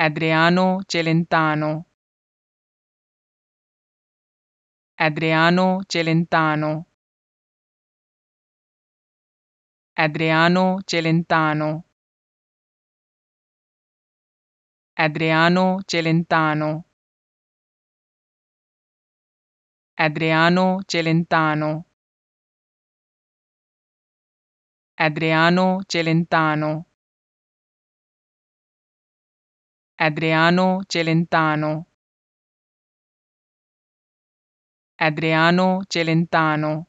Adriano Celentano Adriano Celentano Adriano Celentano Adriano Celentano Adriano Celentano Adriano Celentano Adriano Celentano Adriano Celentano